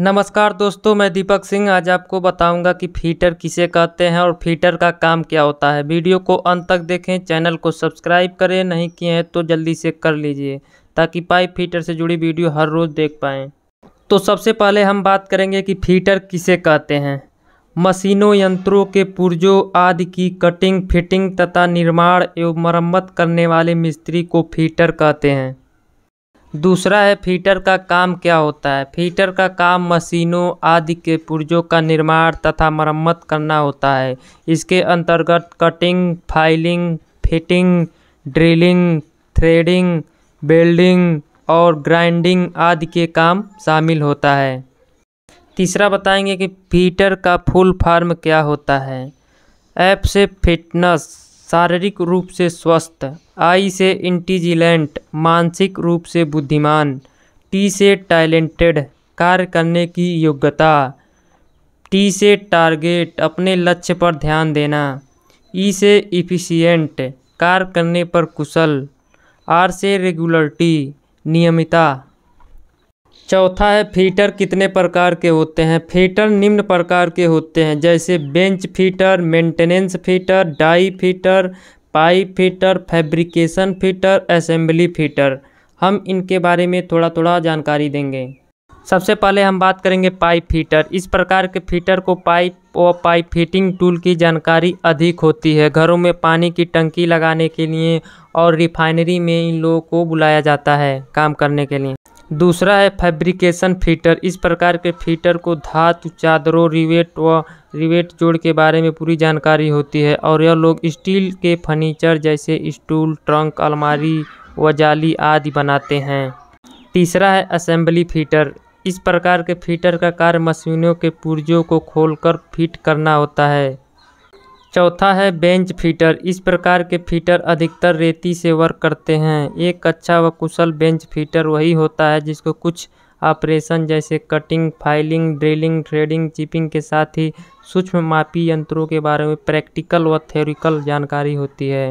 नमस्कार दोस्तों मैं दीपक सिंह आज आपको बताऊंगा कि फीटर किसे कहते हैं और फीटर का काम क्या होता है वीडियो को अंत तक देखें चैनल को सब्सक्राइब करें नहीं किए हैं तो जल्दी से कर लीजिए ताकि पाइप फीटर से जुड़ी वीडियो हर रोज़ देख पाएँ तो सबसे पहले हम बात करेंगे कि फीटर किसे कहते हैं मशीनों यंत्रों के पुर्जों आदि की कटिंग फिटिंग तथा निर्माण एवं मरम्मत करने वाले मिस्त्री को फीटर कहते हैं दूसरा है फीटर का काम क्या होता है फीटर का काम मशीनों आदि के पुर्जों का निर्माण तथा मरम्मत करना होता है इसके अंतर्गत cutting filing fitting drilling threading welding और ग्राइंडिंग आदि के काम शामिल होता है तीसरा बताएंगे कि फीटर का फुल फार्म क्या होता है ऐप से फिटनेस शारीरिक रूप से स्वस्थ आई से इंटीजिलेंट मानसिक रूप से बुद्धिमान टी से टैलेंटेड कार्य करने की योग्यता टी से टारगेट अपने लक्ष्य पर ध्यान देना ई से इफ़िशियंट कार्य करने पर कुशल आर से रेगुलरिटी नियमिता चौथा है फीटर कितने प्रकार के होते हैं फीटर निम्न प्रकार के होते हैं जैसे bench fitter maintenance fitter die fitter pipe fitter fabrication fitter assembly fitter हम इनके बारे में थोड़ा थोड़ा जानकारी देंगे सबसे पहले हम बात करेंगे पाइप फीटर इस प्रकार के फीटर को पाइप व पाइप फिटिंग टूल की जानकारी अधिक होती है घरों में पानी की टंकी लगाने के लिए और रिफाइनरी में इन लोगों को बुलाया जाता है काम करने के लिए दूसरा है फैब्रिकेशन फीटर इस प्रकार के फीटर को धातु चादरों रिवेट व रिवेट जोड़ के बारे में पूरी जानकारी होती है और यह लोग स्टील के फर्नीचर जैसे स्टूल ट्रंक अलमारी व जाली आदि बनाते हैं तीसरा है असेंबली फीटर इस प्रकार के फीटर का कार्य मशीनों के पुर्जों को खोलकर फिट करना होता है चौथा है बेंच फीटर इस प्रकार के फीटर अधिकतर रेती से वर्क करते हैं एक अच्छा व कुशल बेंच फीटर वही होता है जिसको कुछ ऑपरेशन जैसे cutting filing drilling threading chipping के साथ ही सूक्ष्म मापी यंत्रों के बारे में प्रैक्टिकल व थ्योरिकल जानकारी होती है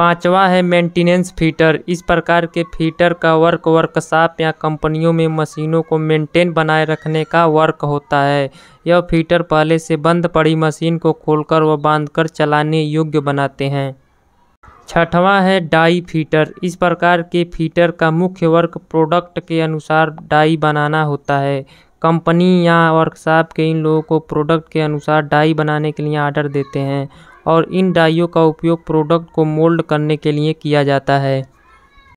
पांचवा है मेंटेनेंस फीटर इस प्रकार के फीटर का वर्क वर्कशॉप या कंपनियों में मशीनों को मेंटेन बनाए रखने का वर्क होता है यह फीटर पहले से बंद पड़ी मशीन को खोलकर व बांधकर चलाने योग्य बनाते हैं छठवा है डाई फीटर इस प्रकार के फीटर का मुख्य वर्क प्रोडक्ट के अनुसार डाई बनाना होता है कंपनी या वर्कशॉप के इन लोगों को प्रोडक्ट के अनुसार डाई बनाने के लिए आर्डर देते हैं और इन डाइयों का उपयोग प्रोडक्ट को मोल्ड करने के लिए किया जाता है